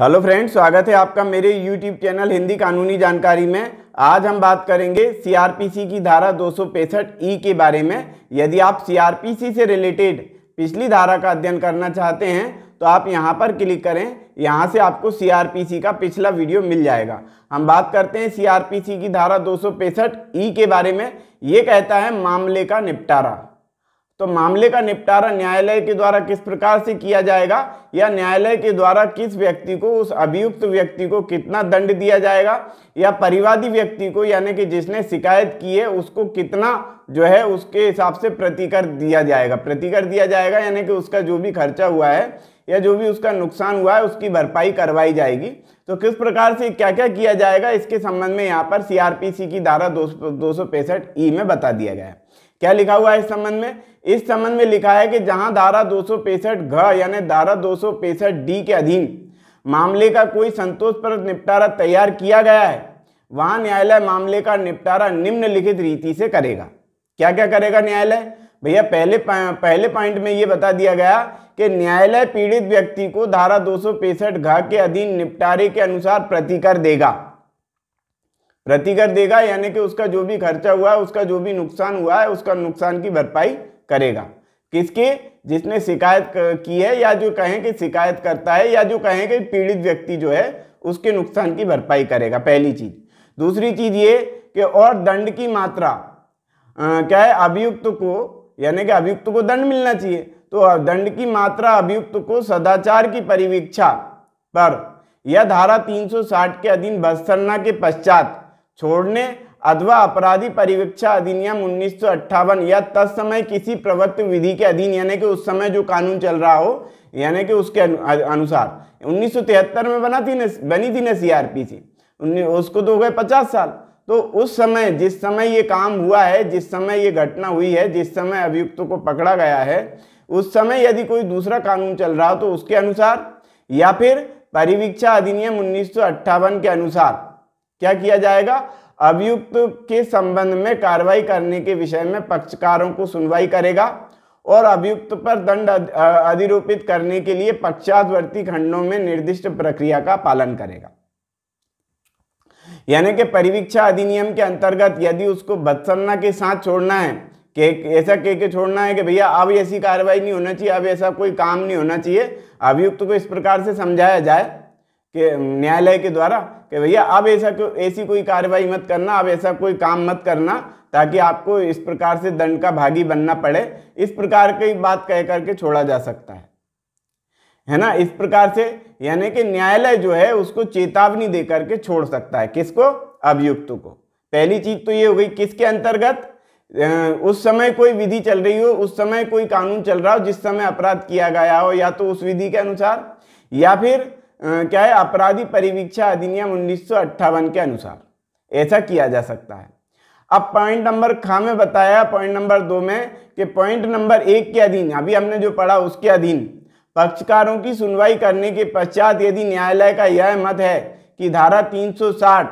hello friends स्वागत है आपका मेरे यूट्यूब चैनल हिंदी कानूनी जानकारी में आज हम बात करेंगे सीआरपीसी की धारा दो ई e के बारे में यदि आप सीआरपीसी से रिलेटेड पिछली धारा का अध्ययन करना चाहते हैं तो आप यहां पर क्लिक करें यहां से आपको सीआरपीसी का पिछला वीडियो मिल जाएगा हम बात करते हैं सीआरपीसी की धारा दो ई e के बारे में ये कहता है मामले का निपटारा तो मामले का निपटारा न्यायालय के द्वारा किस प्रकार से किया जाएगा या न्यायालय के द्वारा किस व्यक्ति को उस अभियुक्त व्यक्ति को कितना दंड दिया जाएगा या परिवादी व्यक्ति को यानी कि जिसने शिकायत की है उसको कितना जो है उसके हिसाब से प्रतिकर दिया जाएगा प्रतिकर दिया जाएगा यानी कि उसका जो भी खर्चा हुआ है या जो भी उसका नुकसान हुआ है उसकी भरपाई करवाई जाएगी तो किस प्रकार से क्या क्या किया जाएगा इसके संबंध में यहाँ पर सीआरपीसी की धारा दो सौ ई e में बता दिया गया है क्या लिखा हुआ है इस संबंध में इस संबंध में लिखा है कि जहां धारा दो सौ घ यानी धारा दो सौ डी के अधीन मामले का कोई संतोषप्रद निपटारा तैयार किया गया है वहां न्यायालय मामले का निपटारा निम्नलिखित रीति से करेगा क्या क्या करेगा न्यायालय भैया पहले पहले पॉइंट में ये बता दिया गया कि न्यायालय पीड़ित व्यक्ति को धारा दो सौ के अधीन निपटारे के अनुसार प्रतिकर देगा प्रतिकर देगा यानी कि उसका जो भी खर्चा हुआ है उसका जो भी नुकसान हुआ है उसका नुकसान की भरपाई करेगा किसके जिसने शिकायत की है या जो कहें कि शिकायत करता है या जो कहें कि पीड़ित व्यक्ति जो है उसके नुकसान की भरपाई करेगा पहली चीज दूसरी चीज ये कि और दंड की मात्रा आ, क्या है अभियुक्त को यानी कि अभियुक्त को दंड मिलना चाहिए तो दंड की मात्रा अभियुक्त को सदाचार की परिवीक्षा पर यह धारा 360 के अधीन बस्तरना के पश्चात छोड़ने अथवा अपराधी परिवीक्षा अधिनियम उन्नीस या तत्समय किसी प्रवृत्त विधि के अधीन यानी कि उस समय जो कानून चल रहा हो यानी कि उसके अनुसार उन्नीस में बना थी न बनी थी ना सी उसको तो हो गए पचास साल तो उस समय जिस समय ये काम हुआ है जिस समय ये घटना हुई है जिस समय अभियुक्त को पकड़ा गया है उस समय यदि कोई दूसरा कानून चल रहा हो तो उसके अनुसार या फिर परिवीक्षा अधिनियम उन्नीस के अनुसार क्या किया जाएगा अभियुक्त के संबंध में कार्रवाई करने के विषय में पक्षकारों को सुनवाई करेगा और अभियुक्त पर दंड अधिरोपित करने के लिए पक्षातवर्ती खंडों में निर्दिष्ट प्रक्रिया का पालन करेगा यानी कि परिवीक्षा अधिनियम के अंतर्गत यदि उसको बदसलना के साथ छोड़ना है केक ऐसा कह के छोड़ना है कि भैया अब ऐसी कार्रवाई नहीं होना चाहिए अब ऐसा कोई काम नहीं होना चाहिए अभियुक्त को इस प्रकार से समझाया जाए कि न्यायालय के द्वारा कि भैया अब ऐसा को, ऐसी कोई कार्रवाई मत करना अब ऐसा कोई काम मत करना ताकि आपको इस प्रकार से दंड का भागी बनना पड़े इस प्रकार की बात कह करके छोड़ा जा सकता है है ना इस प्रकार से यानी कि न्यायालय जो है उसको चेतावनी दे करके छोड़ सकता है किसको अभियुक्त को पहली चीज तो ये हो गई किसके अंतर्गत उस समय कोई विधि चल रही हो उस समय कोई कानून चल रहा हो जिस समय अपराध किया गया हो या तो उस विधि के अनुसार या फिर क्या है अपराधी परिवीक्षा अधिनियम उन्नीस के अनुसार ऐसा किया जा सकता है अब पॉइंट नंबर खा में बताया पॉइंट नंबर दो में कि पॉइंट नंबर एक के अधीन अभी हमने जो पढ़ा उसके अधीन पक्षकारों की सुनवाई करने के पश्चात यदि न्यायालय का यह मत है कि धारा 360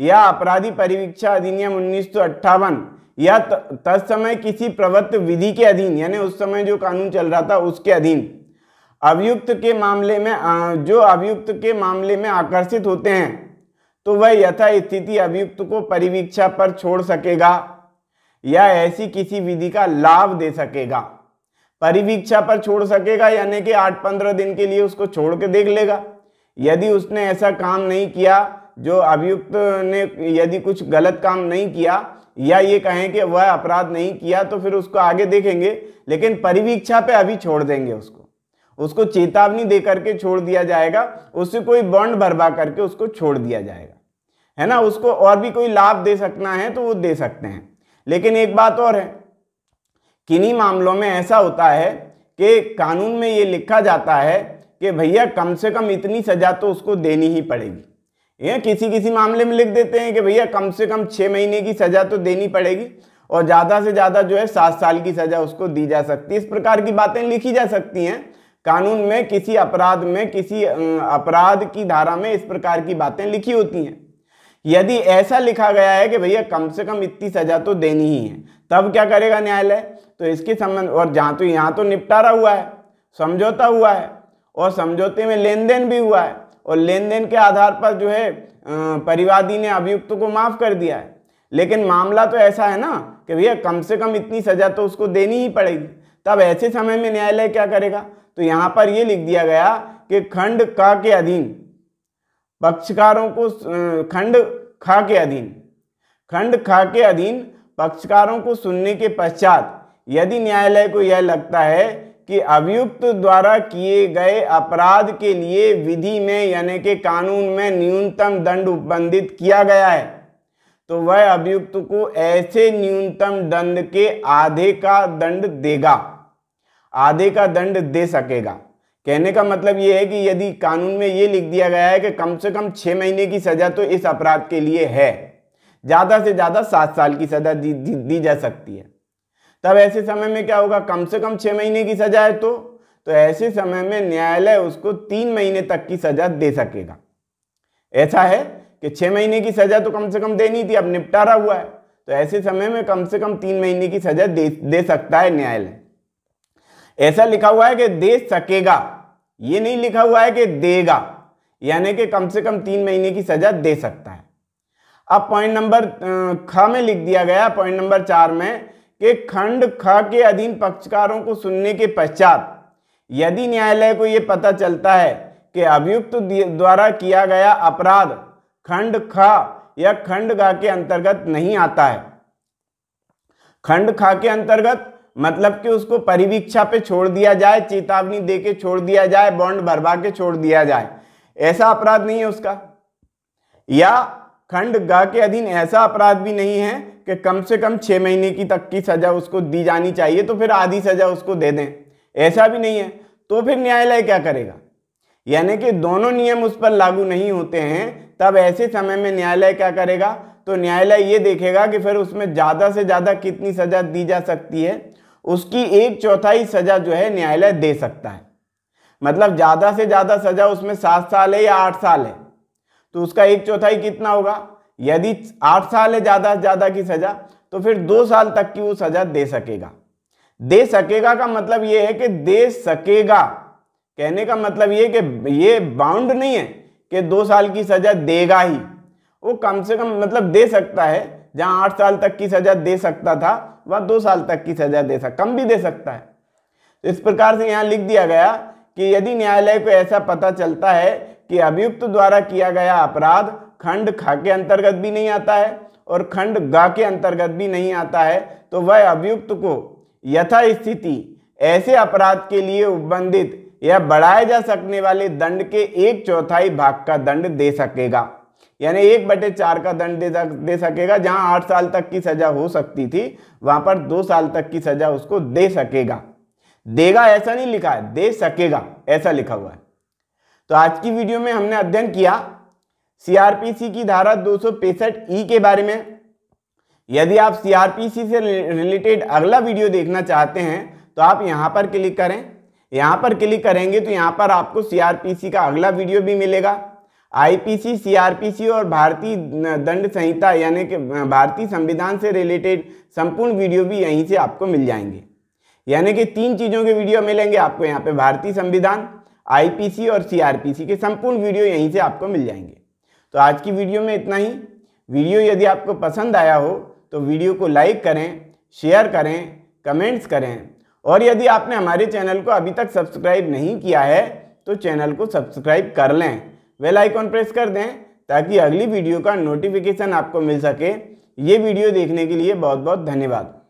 या अपराधी परिवीक्षा अधिनियम उन्नीस या तत्समय किसी प्रवृत्त विधि के अधीन यानी उस समय जो कानून चल रहा था उसके अधीन अभियुक्त के मामले में जो अभियुक्त के मामले में आकर्षित होते हैं तो वह यथा स्थिति अभियुक्त को परिवीक्षा पर छोड़ सकेगा या ऐसी किसी विधि का लाभ दे सकेगा परिवीक्षा पर छोड़ सकेगा यानी कि आठ पंद्रह दिन के लिए उसको छोड़ के देख लेगा यदि उसने ऐसा काम नहीं किया जो अभियुक्त ने यदि कुछ गलत काम नहीं किया या ये कहें कि वह अपराध नहीं किया तो फिर उसको आगे देखेंगे लेकिन परिवीक्षा पे अभी छोड़ देंगे उसको उसको चेतावनी दे करके छोड़ दिया जाएगा उससे कोई बॉन्ड भरवा करके उसको छोड़ दिया जाएगा है ना उसको और भी कोई लाभ दे सकना है तो वो दे सकते हैं लेकिन एक बात और है किन्हीं मामलों में ऐसा होता है कि कानून में ये लिखा जाता है कि भैया कम से कम इतनी सज़ा तो उसको देनी ही पड़ेगी ये किसी किसी मामले में लिख देते हैं कि भैया कम से कम छः महीने की सज़ा तो देनी पड़ेगी और ज़्यादा से ज़्यादा जो है सात साल की सज़ा उसको दी जा सकती है इस प्रकार की बातें लिखी जा सकती हैं कानून में किसी अपराध में किसी अपराध की धारा में इस प्रकार की बातें लिखी होती हैं यदि ऐसा लिखा गया है कि भैया कम से कम इतनी सजा तो देनी ही है तब क्या करेगा न्यायालय तो इसके संबंध और जहाँ तो यहाँ तो निपटारा हुआ है समझौता हुआ है और समझौते में लेन देन भी हुआ है और लेन देन के आधार पर जो है परिवादी ने अभियुक्त को माफ़ कर दिया है लेकिन मामला तो ऐसा है ना कि भैया कम से कम इतनी सज़ा तो उसको देनी ही पड़ेगी तब ऐसे समय में न्यायालय क्या करेगा तो यहाँ पर ये लिख दिया गया कि खंड का के अधीन पक्षकारों को खंड खा के अधीन खंड खा के अधीन पक्षकारों को सुनने के पश्चात यदि न्यायालय को यह लगता है कि अभियुक्त द्वारा किए गए अपराध के लिए विधि में यानी कि कानून में न्यूनतम दंड उपबंधित किया गया है तो वह अभियुक्त को ऐसे न्यूनतम दंड के आधे का दंड देगा आधे का दंड दे सकेगा कहने का मतलब ये है कि यदि कानून में ये लिख दिया गया है कि कम से कम छः महीने की सज़ा तो इस अपराध के लिए है ज़्यादा से ज़्यादा सात साल की सज़ा दी, दी, दी जा सकती है तब ऐसे समय में क्या होगा कम से कम छः महीने की सज़ा है तो तो ऐसे समय में न्यायालय उसको तीन महीने तक की सज़ा दे सकेगा ऐसा है कि छः महीने की सज़ा तो कम से कम देनी थी अब निपटारा हुआ है तो ऐसे समय में कम से कम तीन महीने की सज़ा दे, दे सकता है न्यायालय ऐसा लिखा हुआ है कि दे सकेगा ये नहीं लिखा हुआ है कि देगा यानी कि कम से कम तीन महीने की सजा दे सकता है अब पॉइंट नंबर ख में लिख दिया गया पॉइंट नंबर चार में कि खंड ख के अधीन पक्षकारों को सुनने के पश्चात यदि न्यायालय को यह पता चलता है कि अभियुक्त द्वारा किया गया अपराध खंड ख या खंड गा के अंतर्गत नहीं आता है खंड खा के अंतर्गत मतलब कि उसको परिवीक्षा पे छोड़ दिया जाए चेतावनी दे के छोड़ दिया जाए बॉन्ड भरवा के छोड़ दिया जाए ऐसा अपराध नहीं है उसका या खंड ग के अधीन ऐसा अपराध भी नहीं है कि कम से कम छह महीने की तक की सज़ा उसको दी जानी चाहिए तो फिर आधी सज़ा उसको दे दें ऐसा भी नहीं है तो फिर न्यायालय क्या करेगा यानी कि दोनों नियम उस पर लागू नहीं होते हैं तब ऐसे समय में न्यायालय क्या करेगा तो न्यायालय ये देखेगा कि फिर उसमें ज़्यादा से ज़्यादा कितनी सज़ा दी जा सकती है उसकी एक चौथाई सजा जो है न्यायालय दे सकता है मतलब ज़्यादा से ज़्यादा सजा उसमें सात साल है या आठ साल है तो उसका एक चौथाई कितना होगा यदि आठ साल है ज़्यादा से ज़्यादा की सजा तो फिर दो साल तक की वो सजा दे सकेगा दे सकेगा का मतलब ये है कि दे सकेगा कहने का मतलब ये कि ये बाउंड नहीं है कि दो साल की सजा देगा ही वो कम से कम मतलब दे सकता है जहां आठ साल तक की सजा दे सकता था वहां दो साल तक की सजा दे सकता कम भी दे सकता है तो इस प्रकार से यहाँ लिख दिया गया कि यदि न्यायालय को ऐसा पता चलता है कि अभियुक्त द्वारा किया गया अपराध खंड खा के अंतर्गत भी नहीं आता है और खंड गा के अंतर्गत भी नहीं आता है तो वह अभियुक्त को यथास्थिति ऐसे अपराध के लिए उपबंधित या बढ़ाए जा सकने वाले दंड के एक चौथाई भाग का दंड दे सकेगा यानी एक बटे चार का दंड दे, दे सकेगा जहां आठ साल तक की सजा हो सकती थी वहां पर दो साल तक की सजा उसको दे सकेगा देगा ऐसा नहीं लिखा है दे सकेगा ऐसा लिखा हुआ है तो आज की वीडियो में हमने अध्ययन किया सीआरपीसी की धारा दो ई e के बारे में यदि आप सीआरपीसी से रिलेटेड अगला वीडियो देखना चाहते हैं तो आप यहां पर क्लिक करें यहां पर क्लिक करेंगे तो यहां पर आपको सीआरपीसी का अगला वीडियो भी मिलेगा आईपीसी सीआरपीसी और भारतीय दंड संहिता यानी कि भारतीय संविधान से रिलेटेड संपूर्ण वीडियो भी यहीं से आपको मिल जाएंगे यानी कि तीन चीज़ों के वीडियो मिलेंगे आपको यहाँ पे भारतीय संविधान आईपीसी और सीआरपीसी के संपूर्ण वीडियो यहीं से आपको मिल जाएंगे तो आज की वीडियो में इतना ही वीडियो यदि आपको पसंद आया हो तो वीडियो को लाइक करें शेयर करें कमेंट्स करें और यदि आपने हमारे चैनल को अभी तक सब्सक्राइब नहीं किया है तो चैनल को सब्सक्राइब कर लें वेल आइकॉन प्रेस कर दें ताकि अगली वीडियो का नोटिफिकेशन आपको मिल सके ये वीडियो देखने के लिए बहुत बहुत धन्यवाद